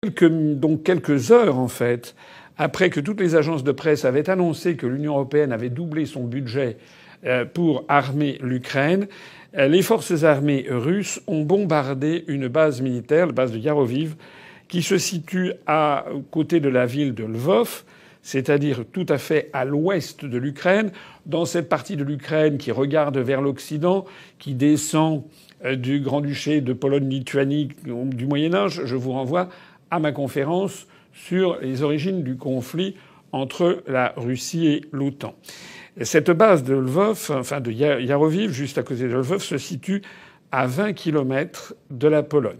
Quelques, donc quelques heures en fait, après que toutes les agences de presse avaient annoncé que l'Union européenne avait doublé son budget euh, pour armer l'Ukraine, euh, les forces armées russes ont bombardé une base militaire, la base de Yaroviv, qui se situe à côté de la ville de Lvov, c'est-à-dire tout à fait à l'ouest de l'Ukraine, dans cette partie de l'Ukraine qui regarde vers l'Occident, qui descend euh, du Grand-Duché de Pologne-Lituanie du Moyen Âge, je vous renvoie à ma conférence sur les origines du conflit entre la Russie et l'OTAN. Cette base de Lvov, enfin de Yaroviv, juste à côté de Lvov, se situe à 20 km de la Pologne.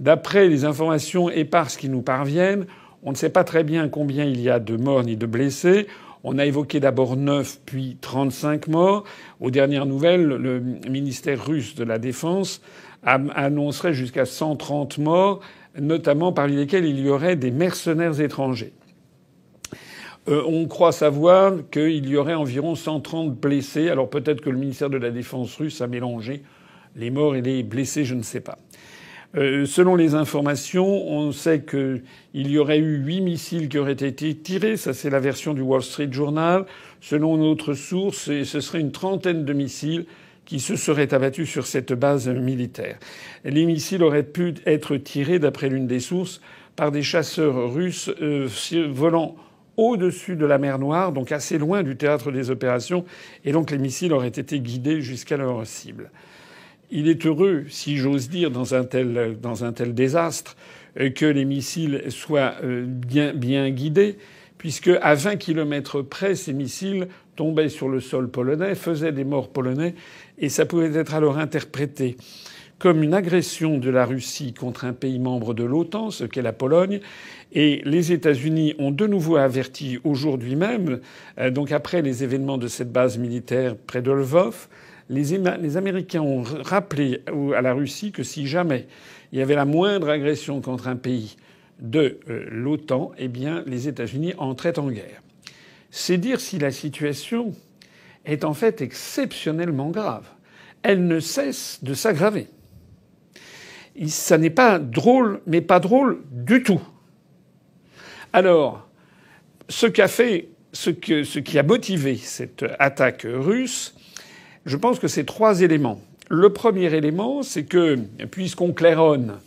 D'après les informations éparses qui nous parviennent, on ne sait pas très bien combien il y a de morts ni de blessés. On a évoqué d'abord 9, puis 35 morts. Aux dernières nouvelles, le ministère russe de la Défense annoncerait jusqu'à 130 morts notamment parmi lesquels il y aurait des mercenaires étrangers. Euh, on croit savoir qu'il y aurait environ 130 blessés. Alors peut-être que le ministère de la Défense russe a mélangé les morts et les blessés, je ne sais pas. Euh, selon les informations, on sait qu'il y aurait eu huit missiles qui auraient été tirés. Ça, c'est la version du Wall Street Journal. Selon notre source, ce serait une trentaine de missiles qui se serait abattu sur cette base militaire. Les missiles auraient pu être tirés, d'après l'une des sources, par des chasseurs russes euh, volant au-dessus de la mer Noire, donc assez loin du théâtre des opérations, et donc les missiles auraient été guidés jusqu'à leur cible. Il est heureux, si j'ose dire, dans un tel, dans un tel désastre, euh, que les missiles soient euh, bien guidés, puisque à 20 km près, ces missiles tombaient sur le sol polonais, faisaient des morts polonais, et ça pouvait être alors interprété comme une agression de la Russie contre un pays membre de l'OTAN, ce qu'est la Pologne. Et les États-Unis ont de nouveau averti aujourd'hui même, euh, donc après les événements de cette base militaire près de Lvov, les Américains ont rappelé à la Russie que si jamais il y avait la moindre agression contre un pays, de euh, l'OTAN, eh bien, les États-Unis entraient en guerre. C'est dire si la situation est en fait exceptionnellement grave. Elle ne cesse de s'aggraver. Ça n'est pas drôle, mais pas drôle du tout. Alors, ce qu'a fait, ce qui a motivé cette attaque russe, je pense que c'est trois éléments. Le premier élément, c'est que, puisqu'on claironne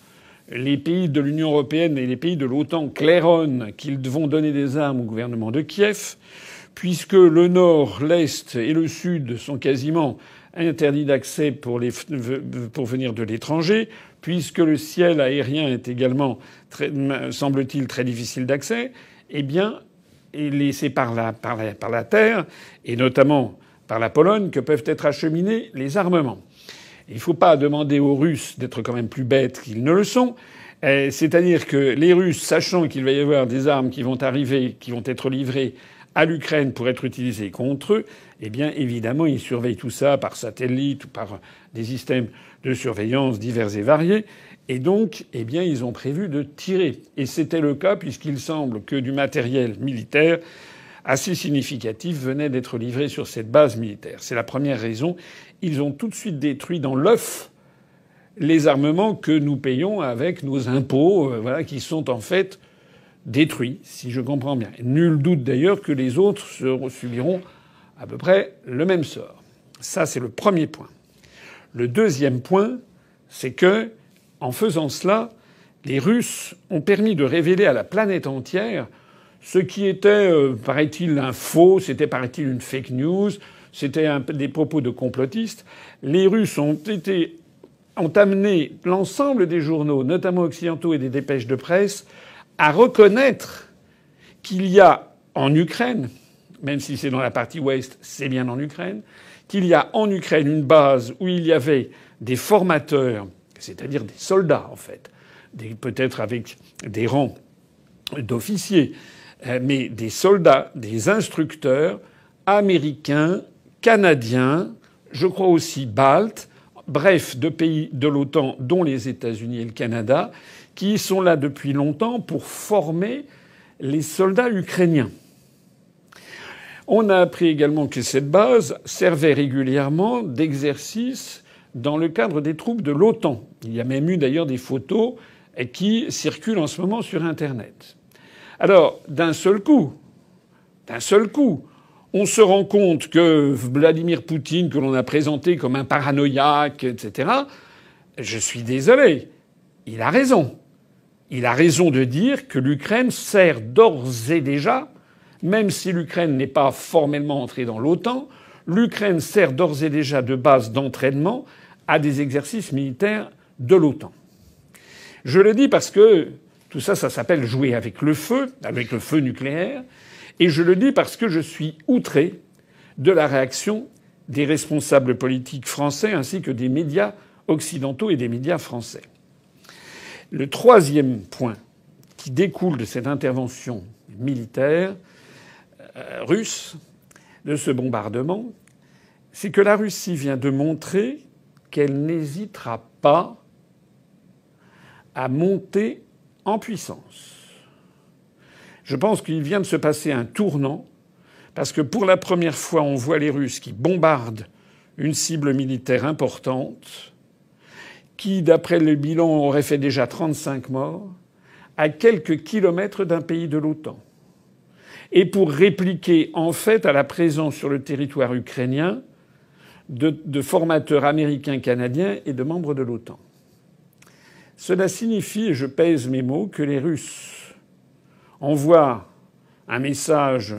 les pays de l'Union européenne et les pays de l'OTAN claironnent qu'ils vont donner des armes au gouvernement de Kiev, puisque le nord, l'est et le sud sont quasiment interdits d'accès pour, venir de l'étranger, puisque le ciel aérien est également, semble-t-il, très difficile d'accès, eh bien, c'est par la terre, et notamment par la Pologne, que peuvent être acheminés les armements. Il ne faut pas demander aux Russes d'être quand même plus bêtes qu'ils ne le sont. Euh, c'est-à-dire que les Russes, sachant qu'il va y avoir des armes qui vont arriver, qui vont être livrées à l'Ukraine pour être utilisées contre eux, eh bien évidemment, ils surveillent tout ça par satellite ou par des systèmes de surveillance divers et variés. Et donc, eh bien, ils ont prévu de tirer. Et c'était le cas puisqu'il semble que du matériel militaire assez significatif venait d'être livré sur cette base militaire. C'est la première raison. Ils ont tout de suite détruit dans l'œuf les armements que nous payons avec nos impôts, euh, voilà, qui sont en fait détruits, si je comprends bien. Nul doute d'ailleurs que les autres subiront à peu près le même sort. Ça, c'est le premier point. Le deuxième point, c'est que, en faisant cela, les Russes ont permis de révéler à la planète entière ce qui était, euh, paraît-il, un faux, c'était, paraît-il, une fake news, c'était des propos de complotistes. Les Russes ont été ont amené l'ensemble des journaux, notamment occidentaux et des dépêches de presse, à reconnaître qu'il y a en Ukraine, même si c'est dans la partie ouest, c'est bien en Ukraine, qu'il y a en Ukraine une base où il y avait des formateurs, c'est-à-dire des soldats en fait, peut-être avec des rangs d'officiers, euh, mais des soldats, des instructeurs américains, canadiens, je crois aussi baltes, bref, de pays de l'OTAN, dont les États-Unis et le Canada, qui sont là depuis longtemps pour former les soldats ukrainiens. On a appris également que cette base servait régulièrement d'exercice dans le cadre des troupes de l'OTAN. Il y a même eu d'ailleurs des photos qui circulent en ce moment sur Internet. Alors, d'un seul coup, d'un seul coup, on se rend compte que Vladimir Poutine, que l'on a présenté comme un paranoïaque, etc., je suis désolé, il a raison. Il a raison de dire que l'Ukraine sert d'ores et déjà, même si l'Ukraine n'est pas formellement entrée dans l'OTAN, l'Ukraine sert d'ores et déjà de base d'entraînement à des exercices militaires de l'OTAN. Je le dis parce que tout ça, ça s'appelle jouer avec le feu, avec le feu nucléaire. Et je le dis parce que je suis outré de la réaction des responsables politiques français ainsi que des médias occidentaux et des médias français. Le troisième point qui découle de cette intervention militaire euh, russe, de ce bombardement, c'est que la Russie vient de montrer qu'elle n'hésitera pas à monter en puissance. Je pense qu'il vient de se passer un tournant, parce que pour la première fois, on voit les Russes qui bombardent une cible militaire importante, qui, d'après le bilan, aurait fait déjà 35 morts, à quelques kilomètres d'un pays de l'OTAN. Et pour répliquer, en fait, à la présence sur le territoire ukrainien de, formateurs américains, canadiens et de membres de l'OTAN. Cela signifie, et je pèse mes mots, que les Russes envoient un message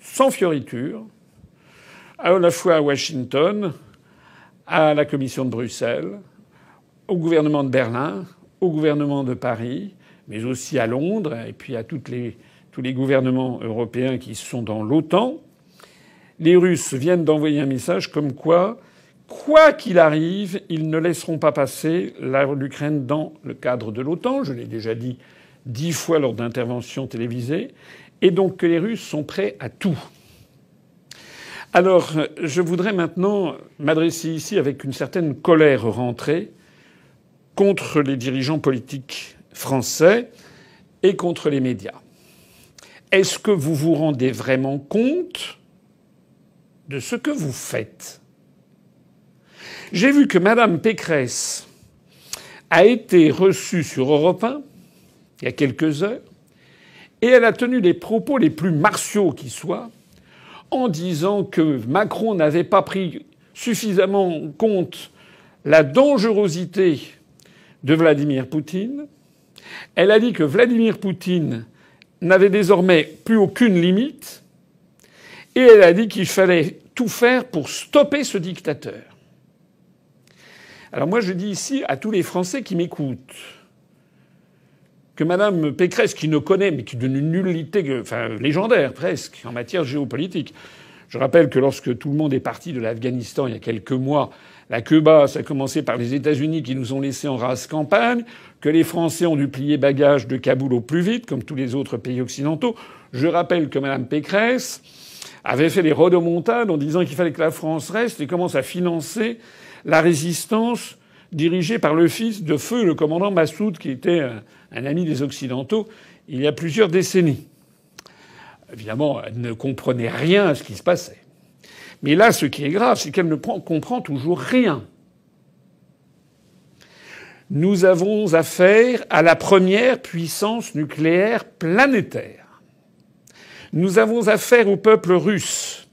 sans fioriture, à la fois à Washington, à la Commission de Bruxelles, au gouvernement de Berlin, au gouvernement de Paris, mais aussi à Londres et puis à tous les gouvernements européens qui sont dans l'OTAN. Les Russes viennent d'envoyer un message comme quoi quoi qu'il arrive, ils ne laisseront pas passer l'Ukraine dans le cadre de l'OTAN. Je l'ai déjà dit dix fois lors d'interventions télévisées. Et donc que les Russes sont prêts à tout. Alors, je voudrais maintenant m'adresser ici avec une certaine colère rentrée contre les dirigeants politiques français et contre les médias. Est-ce que vous vous rendez vraiment compte de ce que vous faites j'ai vu que Madame Pécresse a été reçue sur Europe 1 il y a quelques heures et elle a tenu les propos les plus martiaux qui soient en disant que Macron n'avait pas pris suffisamment compte la dangerosité de Vladimir Poutine. Elle a dit que Vladimir Poutine n'avait désormais plus aucune limite. Et elle a dit qu'il fallait tout faire pour stopper ce dictateur. Alors moi, je dis ici à tous les Français qui m'écoutent que Madame Pécresse, qui ne connaît, mais qui donne une nullité, enfin légendaire presque, en matière géopolitique. Je rappelle que lorsque tout le monde est parti de l'Afghanistan il y a quelques mois, la queue basse a commencé par les États-Unis qui nous ont laissés en race campagne, que les Français ont dû plier bagages de Kaboul au plus vite, comme tous les autres pays occidentaux. Je rappelle que Madame Pécresse, avait fait les rhodomontades en disant qu'il fallait que la France reste et commence à financer la résistance dirigée par le fils de feu, le commandant Massoud, qui était un ami des Occidentaux il y a plusieurs décennies. Évidemment, elle ne comprenait rien à ce qui se passait. Mais là, ce qui est grave, c'est qu'elle ne comprend toujours rien. Nous avons affaire à la première puissance nucléaire planétaire. Nous avons affaire au peuple russe.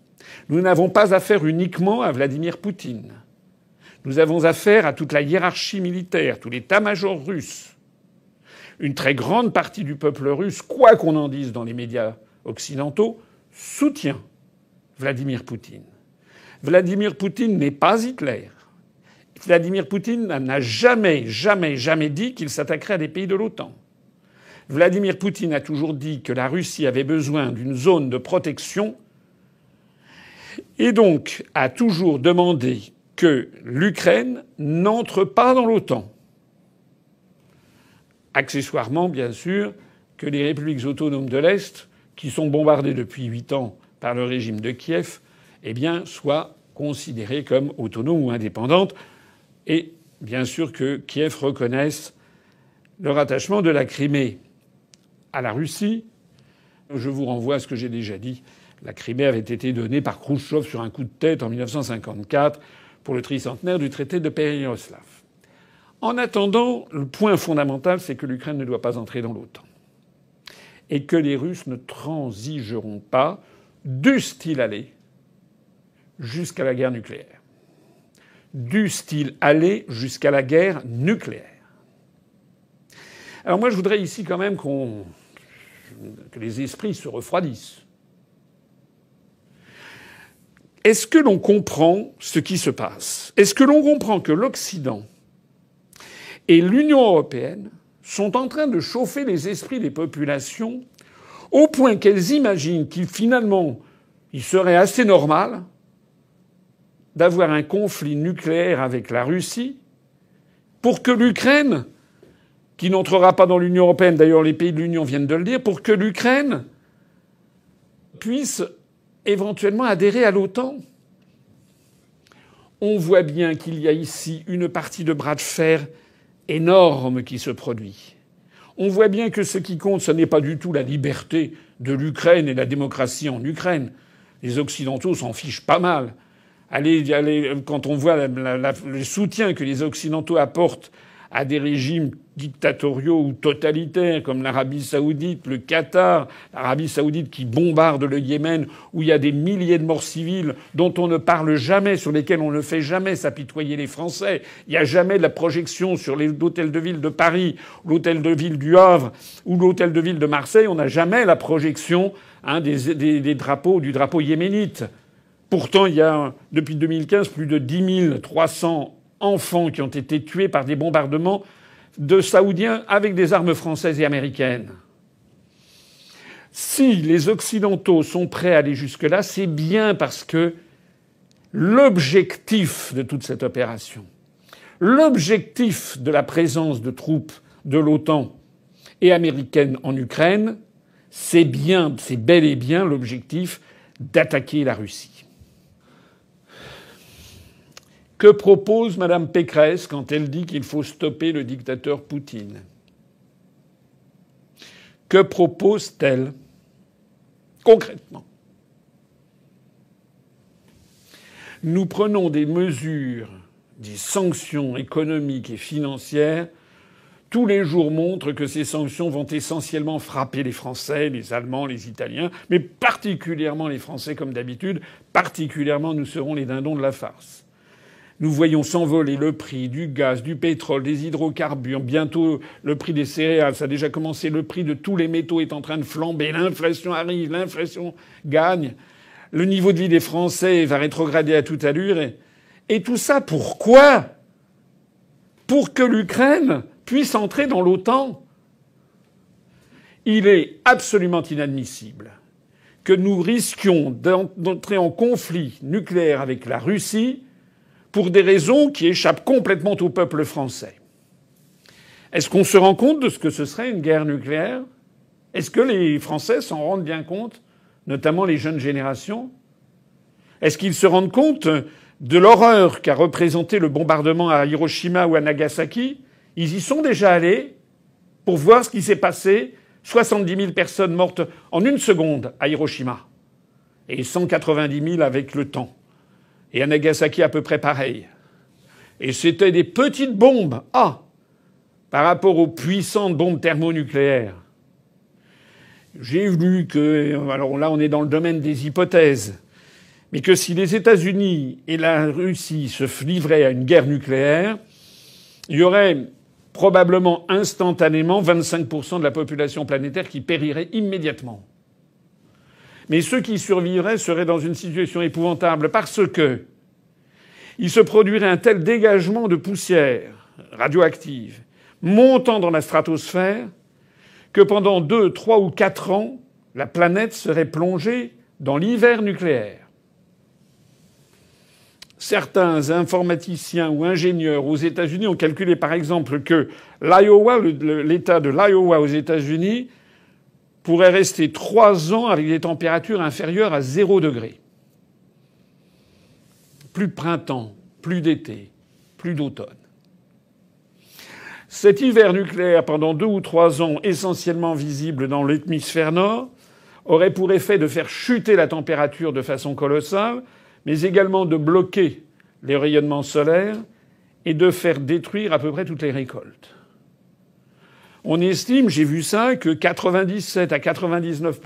Nous n'avons pas affaire uniquement à Vladimir Poutine. Nous avons affaire à toute la hiérarchie militaire, tout l'état-major russe. Une très grande partie du peuple russe, quoi qu'on en dise dans les médias occidentaux, soutient Vladimir Poutine. Vladimir Poutine n'est pas Hitler. Vladimir Poutine n'a jamais, jamais, jamais dit qu'il s'attaquerait à des pays de l'OTAN. Vladimir Poutine a toujours dit que la Russie avait besoin d'une zone de protection et donc a toujours demandé que l'Ukraine n'entre pas dans l'OTAN. Accessoirement, bien sûr, que les républiques autonomes de l'Est, qui sont bombardées depuis huit ans par le régime de Kiev, eh soient considérées comme autonomes ou indépendantes. Et bien sûr que Kiev reconnaisse le rattachement de la Crimée à la Russie. Je vous renvoie à ce que j'ai déjà dit. La Crimée avait été donnée par Khrushchev sur un coup de tête en 1954 pour le tricentenaire du traité de Pereyaroslav. En attendant, le point fondamental, c'est que l'Ukraine ne doit pas entrer dans l'OTAN. Et que les Russes ne transigeront pas, du style aller, jusqu'à la guerre nucléaire. Du style aller jusqu'à la guerre nucléaire Alors moi, je voudrais ici quand même qu'on que les esprits se refroidissent. Est-ce que l'on comprend ce qui se passe Est-ce que l'on comprend que l'Occident et l'Union européenne sont en train de chauffer les esprits des populations au point qu'elles imaginent qu'il finalement serait assez normal d'avoir un conflit nucléaire avec la Russie pour que l'Ukraine qui n'entrera pas dans l'Union européenne, d'ailleurs les pays de l'Union viennent de le dire, pour que l'Ukraine puisse éventuellement adhérer à l'OTAN. On voit bien qu'il y a ici une partie de bras de fer énorme qui se produit. On voit bien que ce qui compte, ce n'est pas du tout la liberté de l'Ukraine et la démocratie en Ukraine. Les Occidentaux s'en fichent pas mal. Allez, quand on voit le soutien que les Occidentaux apportent à des régimes dictatoriaux ou totalitaires comme l'Arabie saoudite, le Qatar, l'Arabie saoudite qui bombarde le Yémen, où il y a des milliers de morts civiles dont on ne parle jamais, sur lesquels on ne fait jamais s'apitoyer les Français. Il n'y a jamais de la projection sur l'hôtel de ville de Paris, l'hôtel de ville du Havre ou l'hôtel de ville de Marseille. On n'a jamais la projection hein, des, drapeaux, du drapeau yéménite. Pourtant, il y a depuis 2015 plus de 10 300 enfants qui ont été tués par des bombardements de Saoudiens avec des armes françaises et américaines. Si les Occidentaux sont prêts à aller jusque-là, c'est bien parce que l'objectif de toute cette opération, l'objectif de la présence de troupes de l'OTAN et américaines en Ukraine, c'est bien, c'est bel et bien l'objectif d'attaquer la Russie. Que propose Mme Pécresse quand elle dit qu'il faut stopper le dictateur Poutine Que propose-t-elle concrètement Nous prenons des mesures, des sanctions économiques et financières. Tous les jours montrent que ces sanctions vont essentiellement frapper les Français, les Allemands, les Italiens, mais particulièrement les Français comme d'habitude. Particulièrement, nous serons les dindons de la farce. Nous voyons s'envoler le prix du gaz, du pétrole, des hydrocarbures, bientôt le prix des céréales, ça a déjà commencé, le prix de tous les métaux est en train de flamber, l'inflation arrive, l'inflation gagne, le niveau de vie des Français va rétrograder à toute allure. Et, tout ça pourquoi Pour que l'Ukraine puisse entrer dans l'OTAN. Il est absolument inadmissible que nous risquions d'entrer en conflit nucléaire avec la Russie pour des raisons qui échappent complètement au peuple français. Est-ce qu'on se rend compte de ce que ce serait une guerre nucléaire Est-ce que les Français s'en rendent bien compte, notamment les jeunes générations Est-ce qu'ils se rendent compte de l'horreur qu'a représenté le bombardement à Hiroshima ou à Nagasaki Ils y sont déjà allés pour voir ce qui s'est passé. 70 000 personnes mortes en une seconde à Hiroshima et 190 000 avec le temps. Et à Nagasaki, à peu près pareil. Et c'était des petites bombes. Ah Par rapport aux puissantes bombes thermonucléaires. J'ai vu que... Alors là, on est dans le domaine des hypothèses. Mais que si les États-Unis et la Russie se livraient à une guerre nucléaire, il y aurait probablement instantanément 25% de la population planétaire qui périrait immédiatement. Mais ceux qui survivraient seraient dans une situation épouvantable parce que il se produirait un tel dégagement de poussière radioactive montant dans la stratosphère que pendant deux, trois ou quatre ans, la planète serait plongée dans l'hiver nucléaire. Certains informaticiens ou ingénieurs aux États-Unis ont calculé par exemple que l'Iowa, l'État de l'Iowa aux États-Unis, pourrait rester trois ans avec des températures inférieures à zéro degré. Plus printemps, plus d'été, plus d'automne. Cet hiver nucléaire, pendant deux ou trois ans, essentiellement visible dans l'hémisphère nord, aurait pour effet de faire chuter la température de façon colossale, mais également de bloquer les rayonnements solaires et de faire détruire à peu près toutes les récoltes. On estime, j'ai vu ça, que 97 à 99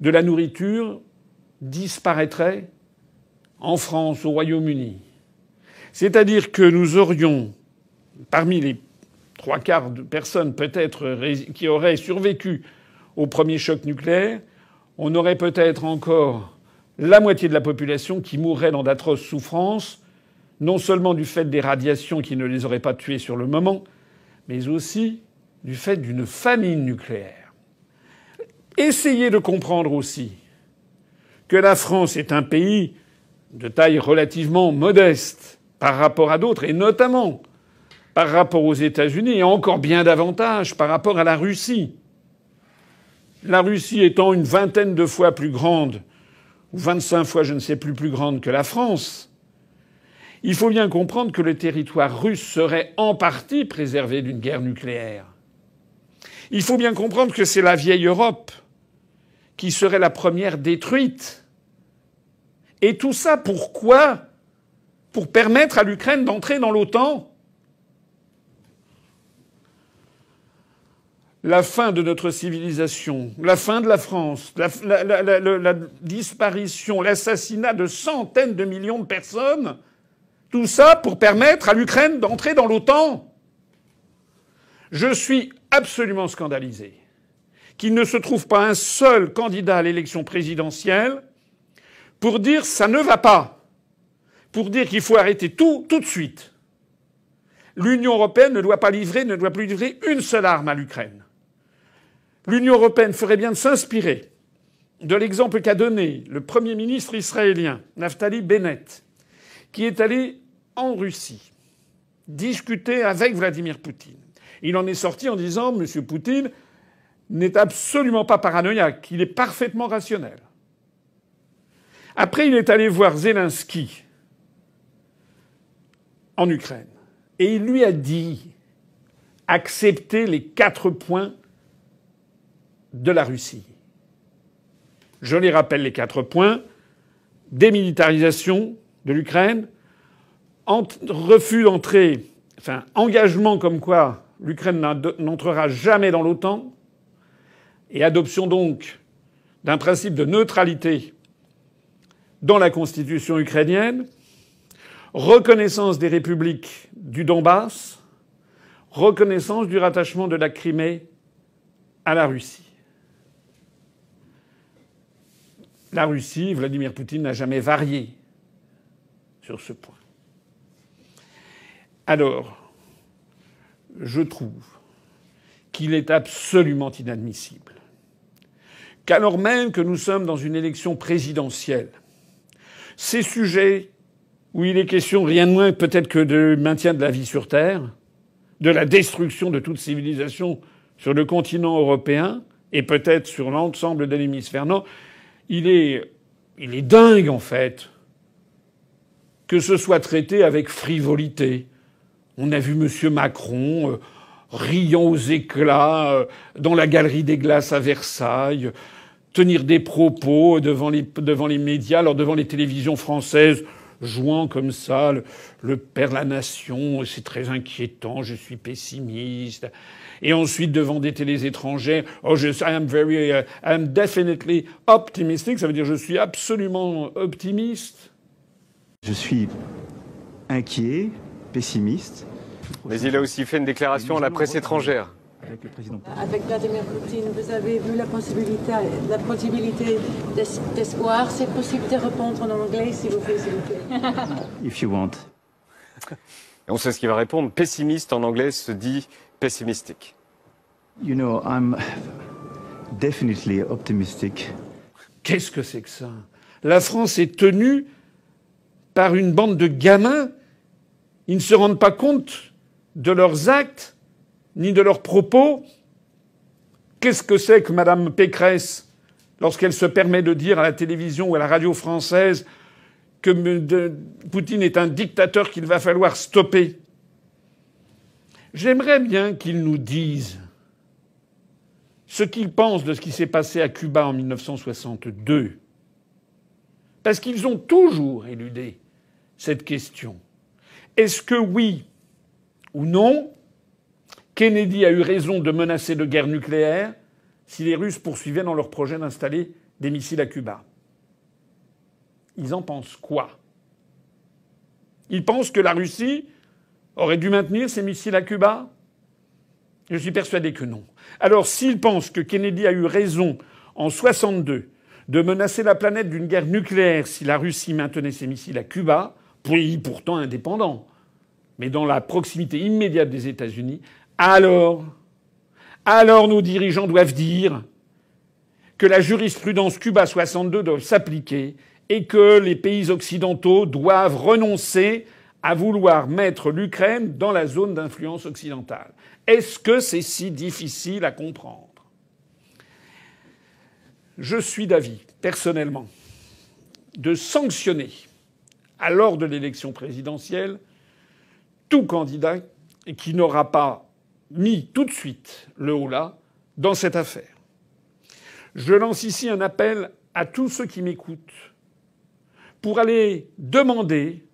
de la nourriture disparaîtrait en France, au Royaume-Uni. C'est-à-dire que nous aurions, parmi les trois quarts de personnes peut-être qui auraient survécu au premier choc nucléaire, on aurait peut-être encore la moitié de la population qui mourrait dans d'atroces souffrances, non seulement du fait des radiations qui ne les auraient pas tués sur le moment, mais aussi du fait d'une famine nucléaire. Essayez de comprendre aussi que la France est un pays de taille relativement modeste par rapport à d'autres, et notamment par rapport aux États-Unis, et encore bien davantage par rapport à la Russie. La Russie étant une vingtaine de fois plus grande, ou 25 fois, je ne sais plus, plus grande que la France, il faut bien comprendre que le territoire russe serait en partie préservé d'une guerre nucléaire. Il faut bien comprendre que c'est la vieille Europe qui serait la première détruite. Et tout ça pourquoi Pour permettre à l'Ukraine d'entrer dans l'OTAN. la fin de notre civilisation, la fin de la France, la, la disparition, l'assassinat de centaines de millions de personnes tout ça pour permettre à l'Ukraine d'entrer dans l'OTAN. Je suis absolument scandalisé qu'il ne se trouve pas un seul candidat à l'élection présidentielle pour dire ça ne va pas, pour dire qu'il faut arrêter tout tout de suite. L'Union européenne ne doit pas livrer, ne doit plus livrer une seule arme à l'Ukraine. L'Union européenne ferait bien de s'inspirer de l'exemple qu'a donné le Premier ministre israélien, Naftali Bennett, qui est allé en Russie discuter avec Vladimir Poutine. Il en est sorti en disant Monsieur Poutine n'est absolument pas paranoïaque, il est parfaitement rationnel. Après, il est allé voir Zelensky en Ukraine et il lui a dit accepter les quatre points de la Russie. Je les rappelle les quatre points démilitarisation de l'Ukraine, refus d'entrée, enfin engagement comme quoi l'Ukraine n'entrera jamais dans l'OTAN, et adoption donc d'un principe de neutralité dans la constitution ukrainienne, reconnaissance des républiques du Donbass, reconnaissance du rattachement de la Crimée à la Russie. La Russie, Vladimir Poutine n'a jamais varié sur ce point. Alors, je trouve qu'il est absolument inadmissible qu'alors même que nous sommes dans une élection présidentielle, ces sujets où il est question rien de moins peut-être que de maintien de la vie sur Terre, de la destruction de toute civilisation sur le continent européen et peut-être sur l'ensemble de l'hémisphère nord, il est, il est dingue en fait que ce soit traité avec frivolité, on a vu M. Macron euh, riant aux éclats euh, dans la galerie des glaces à Versailles, tenir des propos devant les, devant les médias, alors devant les télévisions françaises, jouant comme ça le, père la nation, c'est très inquiétant, je suis pessimiste. Et ensuite devant des télés étrangères, oh je, I am very, uh, I am definitely optimistic, ça veut dire je suis absolument optimiste. Je suis inquiet, pessimiste. Mais il a aussi fait une déclaration à la presse étrangère. Avec, le président. avec Vladimir Poutine, vous avez vu la possibilité, la possibilité d'espoir. C'est possible de répondre en anglais, si vous voulez. If you want. on sait ce qu'il va répondre. Pessimiste en anglais se dit pessimistique. You know, I'm definitely optimistic. Qu'est-ce que c'est que ça La France est tenue par une bande de gamins ils ne se rendent pas compte de leurs actes ni de leurs propos. Qu'est-ce que c'est que Madame Pécresse lorsqu'elle se permet de dire à la télévision ou à la radio française que Poutine est un dictateur qu'il va falloir stopper J'aimerais bien qu'ils nous disent ce qu'ils pensent de ce qui s'est passé à Cuba en 1962. Parce qu'ils ont toujours éludé cette question. Est-ce que oui ou non, Kennedy a eu raison de menacer de guerre nucléaire si les Russes poursuivaient dans leur projet d'installer des missiles à Cuba Ils en pensent quoi Ils pensent que la Russie aurait dû maintenir ses missiles à Cuba Je suis persuadé que non. Alors s'ils pensent que Kennedy a eu raison en 62 de menacer la planète d'une guerre nucléaire si la Russie maintenait ses missiles à Cuba, pays pourtant indépendant, mais dans la proximité immédiate des États-Unis, alors, alors nos dirigeants doivent dire que la jurisprudence Cuba 62 doit s'appliquer et que les pays occidentaux doivent renoncer à vouloir mettre l'Ukraine dans la zone d'influence occidentale. Est-ce que c'est si difficile à comprendre Je suis d'avis, personnellement, de sanctionner lors de l'élection présidentielle, tout candidat qui n'aura pas mis tout de suite le haut là dans cette affaire. Je lance ici un appel à tous ceux qui m'écoutent pour aller demander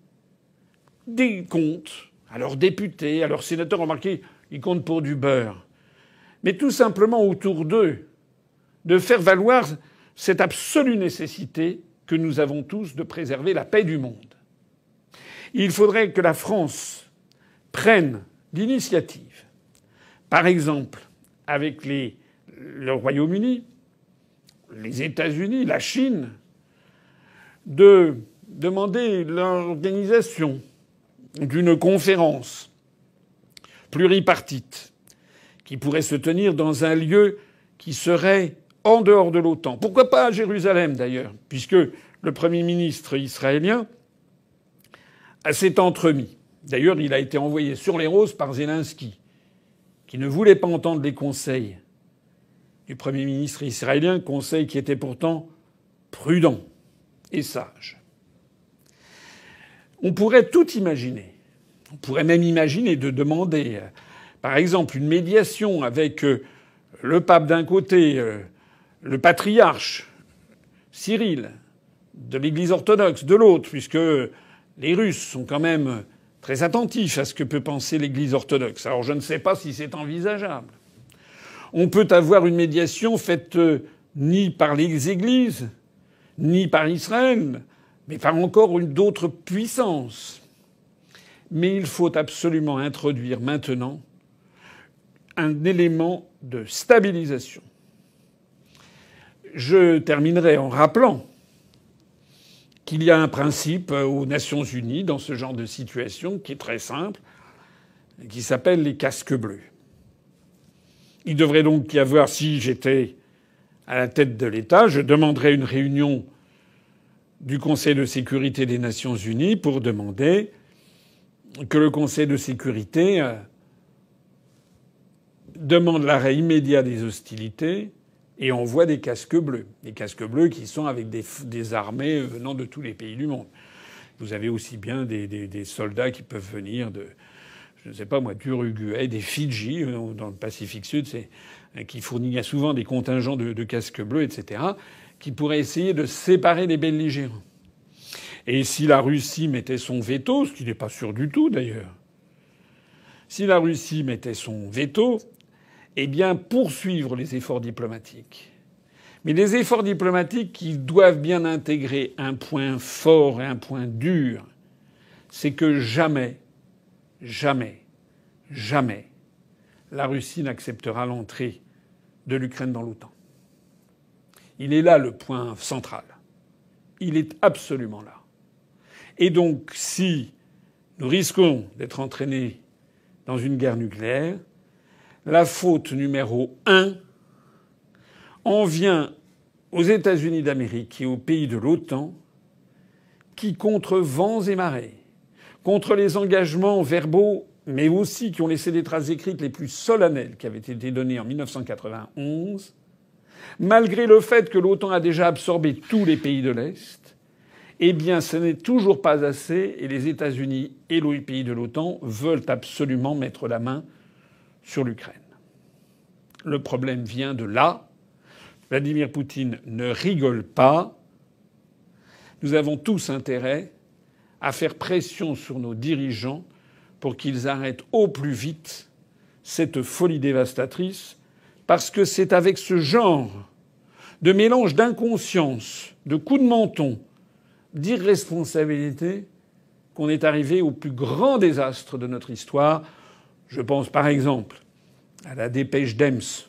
des comptes à leurs députés, à leurs sénateurs. Remarquez, ils comptent pour du beurre. Mais tout simplement autour d'eux, de faire valoir cette absolue nécessité que nous avons tous de préserver la paix du monde. Il faudrait que la France prenne l'initiative, par exemple avec le Royaume-Uni, les États-Unis, la Chine, de demander l'organisation d'une conférence pluripartite qui pourrait se tenir dans un lieu qui serait en dehors de l'OTAN. Pourquoi pas à Jérusalem d'ailleurs, puisque le Premier ministre israélien à cet entremis. D'ailleurs, il a été envoyé sur les roses par Zelensky, qui ne voulait pas entendre les conseils du Premier ministre israélien, conseil qui était pourtant prudent et sage. On pourrait tout imaginer. On pourrait même imaginer de demander, euh, par exemple, une médiation avec euh, le pape d'un côté, euh, le patriarche Cyril de l'Église orthodoxe de l'autre, puisque les Russes sont quand même très attentifs à ce que peut penser l'Église orthodoxe. Alors je ne sais pas si c'est envisageable. On peut avoir une médiation faite euh, ni par les Églises, ni par Israël, mais par encore une d'autres puissance. Mais il faut absolument introduire maintenant un élément de stabilisation. Je terminerai en rappelant qu'il y a un principe aux Nations Unies dans ce genre de situation qui est très simple, qui s'appelle les casques bleus. Il devrait donc y avoir, si j'étais à la tête de l'État, je demanderais une réunion du Conseil de sécurité des Nations Unies pour demander que le Conseil de sécurité euh, demande l'arrêt immédiat des hostilités et on voit des casques bleus. Des casques bleus qui sont avec des, armées venant de tous les pays du monde. Vous avez aussi bien des, soldats qui peuvent venir de, je ne sais pas moi, d'Uruguay, des Fidji, euh, dans le Pacifique Sud, euh, qui fournissent souvent des contingents de, de, casques bleus, etc., qui pourraient essayer de séparer les belligérants. Et si la Russie mettait son veto, ce qui n'est pas sûr du tout d'ailleurs, si la Russie mettait son veto, eh bien, poursuivre les efforts diplomatiques. Mais les efforts diplomatiques qui doivent bien intégrer un point fort et un point dur, c'est que jamais, jamais, jamais, la Russie n'acceptera l'entrée de l'Ukraine dans l'OTAN. Il est là le point central. Il est absolument là. Et donc, si nous risquons d'être entraînés dans une guerre nucléaire, la faute numéro un, on vient aux États-Unis d'Amérique et aux pays de l'OTAN qui, contre vents et marées, contre les engagements verbaux, mais aussi qui ont laissé des traces écrites les plus solennelles qui avaient été données en 1991, malgré le fait que l'OTAN a déjà absorbé tous les pays de l'Est, eh bien, ce n'est toujours pas assez et les États-Unis et les pays de l'OTAN veulent absolument mettre la main sur l'Ukraine. Le problème vient de là. Vladimir Poutine ne rigole pas. Nous avons tous intérêt à faire pression sur nos dirigeants pour qu'ils arrêtent au plus vite cette folie dévastatrice, parce que c'est avec ce genre de mélange d'inconscience, de coups de menton, d'irresponsabilité qu'on est arrivé au plus grand désastre de notre histoire, je pense par exemple à la dépêche d'Ems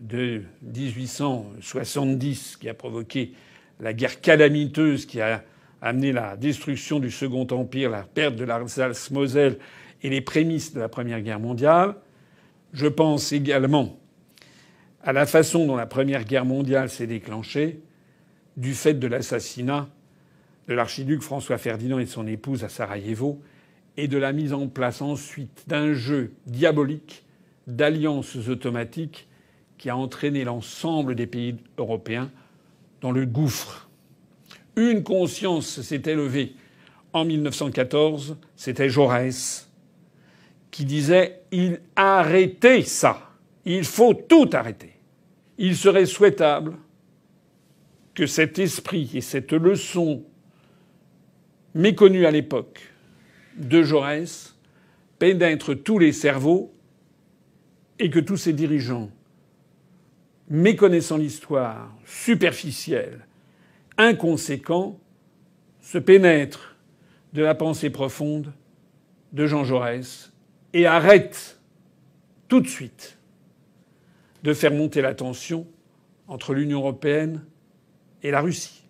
de 1870 qui a provoqué la guerre calamiteuse qui a amené la destruction du Second Empire, la perte de l'Alsace-Moselle et les prémices de la Première Guerre mondiale. Je pense également à la façon dont la Première Guerre mondiale s'est déclenchée du fait de l'assassinat de l'archiduc François Ferdinand et de son épouse à Sarajevo et de la mise en place ensuite d'un jeu diabolique d'alliances automatiques qui a entraîné l'ensemble des pays européens dans le gouffre. Une conscience s'est élevée en 1914, c'était Jaurès, qui disait Il arrêtez ça, il faut tout arrêter. Il serait souhaitable que cet esprit et cette leçon méconnue à l'époque de Jaurès pénètre tous les cerveaux et que tous ces dirigeants, méconnaissant l'histoire, superficiels, inconséquents, se pénètrent de la pensée profonde de Jean Jaurès et arrêtent tout de suite de faire monter la tension entre l'Union européenne et la Russie.